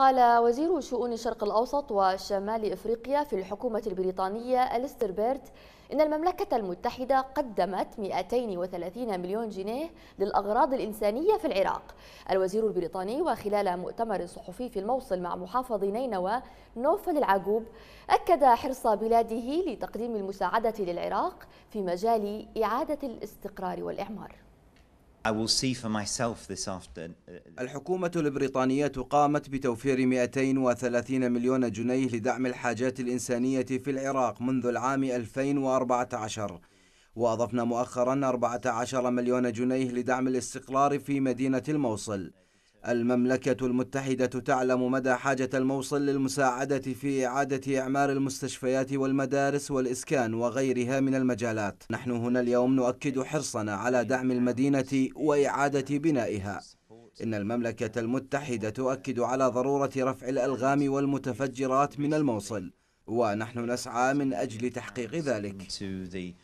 قال وزير شؤون الشرق الأوسط وشمال إفريقيا في الحكومة البريطانية أليستر بيرت إن المملكة المتحدة قدمت 230 مليون جنيه للأغراض الإنسانية في العراق الوزير البريطاني وخلال مؤتمر صحفي في الموصل مع محافظ نينوى نوفل العقوب أكد حرص بلاده لتقديم المساعدة للعراق في مجال إعادة الاستقرار والإعمار I will see for myself this afternoon. Uh, الحكومة البريطانية قامت بتوفير 230 مليون جنيه لدعم الحاجات الإنسانية في العراق منذ العام 2014 وأضفنا مؤخرا 14 مليون جنيه لدعم الاستقرار في مدينة الموصل المملكة المتحدة تعلم مدى حاجة الموصل للمساعدة في إعادة إعمار المستشفيات والمدارس والإسكان وغيرها من المجالات نحن هنا اليوم نؤكد حرصنا على دعم المدينة وإعادة بنائها إن المملكة المتحدة تؤكد على ضرورة رفع الألغام والمتفجرات من الموصل ونحن نسعى من أجل تحقيق ذلك